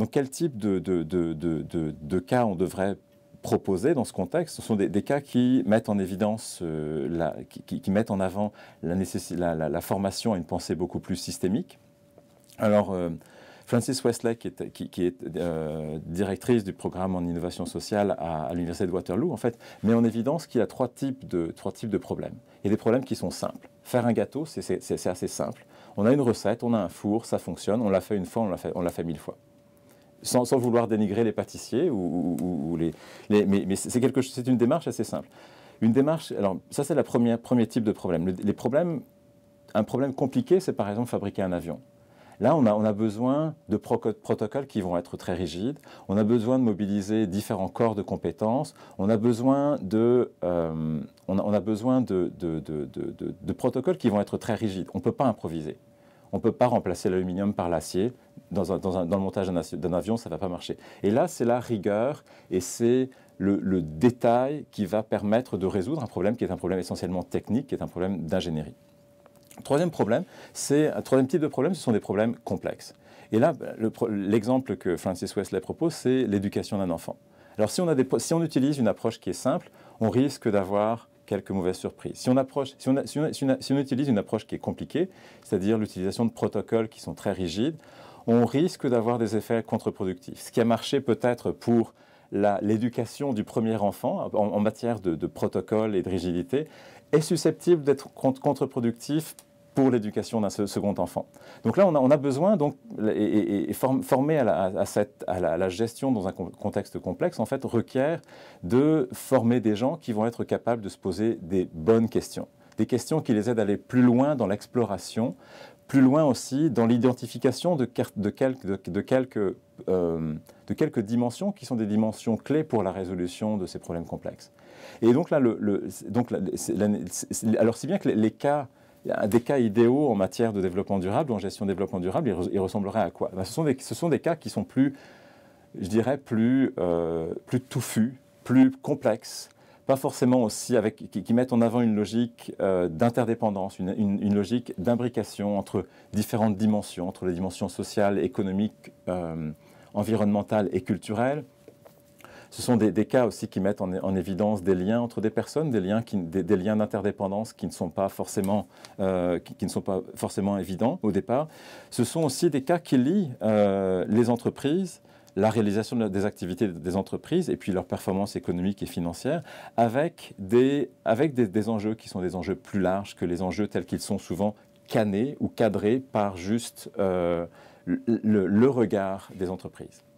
Donc quel type de, de, cas on devrait proposer dans ce contexte, ce sont des, cas qui mettent en évidence, euh, la, qui, mettent en avant la, la, formation à une pensée beaucoup plus systémique. Alors, euh, Frances Francis qui est, qui, est euh, directrice du programme en innovation sociale à, l'Université de Waterloo, en fait, met en évidence qu'il y a trois types, de, trois types de problèmes. Il y a des problèmes qui sont simples. Faire un gâteau, c'est assez simple. On a une recette, on a un four, ça fonctionne, on l'a fait une fois, on l'a fait, fait mille fois sans, vouloir dénigrer les pâtissiers ou, les, mais, c'est quelque c'est une démarche assez simple. Une démarche, alors ça c'est le premier type de problème. les problèmes, un problème compliqué, c'est par exemple fabriquer un avion. Là, on a, besoin de protocoles qui vont être très rigides, on a besoin de mobiliser différents corps de compétences, on a besoin de, euh, on, a, besoin de, de protocoles qui vont être très rigides. On ne peut pas improviser. On ne peut pas remplacer l'aluminium par l'acier, dans, le montage d'un avion, ça ne va pas marcher. Et là, c'est la rigueur et c'est le, détail qui va permettre de résoudre un problème qui est un problème essentiellement technique, qui est un problème d'ingénierie. Troisième problème, c'est un troisième type de problème, ce sont des problèmes complexes. Et là, bah, l'exemple que Francis Wesley propose, c'est l'éducation d'un enfant. Alors, si on, utilise une approche qui est simple, on risque d'avoir quelques mauvaises surprises. Si on, si on, utilise une approche qui est compliquée, c'est-à-dire l'utilisation de protocoles qui sont très rigides, on risque d'avoir des effets contre-productifs. Ce qui a marché peut-être pour l'éducation du premier enfant en, matière de, protocole et de rigidité est susceptible d'être contre-productif pour l'éducation d'un second enfant. Donc là, on a, besoin, donc, et, former à, à la gestion dans un contexte complexe, en fait, requiert de former des gens qui vont être capables de se poser des bonnes questions des questions qui les aident à aller plus loin dans l'exploration plus loin aussi dans l'identification de, quelques, de, euh, de, quelques, dimensions qui sont des dimensions clés pour la résolution de ces problèmes complexes. Et donc là, le, alors si bien que les, cas des cas idéaux en matière de développement durable ou en gestion de développement durable, ils, ressembleraient à quoi ben, ce, sont des, ce, sont des, cas qui sont plus, je dirais, plus, euh, plus touffus, plus complexes, pas forcément aussi avec, qui, mettent en avant une logique euh, d'interdépendance, une, logique d'imbrication entre différentes dimensions, entre les dimensions sociales, économiques, euh, environnementales et culturelles. Ce sont des, cas aussi qui mettent en, évidence des liens entre des personnes, des liens, qui, des, liens d'interdépendance qui ne sont pas forcément, euh, qui, ne sont pas forcément évidents au départ. Ce sont aussi des cas qui lient les entreprises la réalisation des activités des entreprises et puis leur performance économique et financière avec des, enjeux qui sont des enjeux plus larges que les enjeux tels qu'ils sont souvent canés ou cadrés par juste euh, le, regard des entreprises.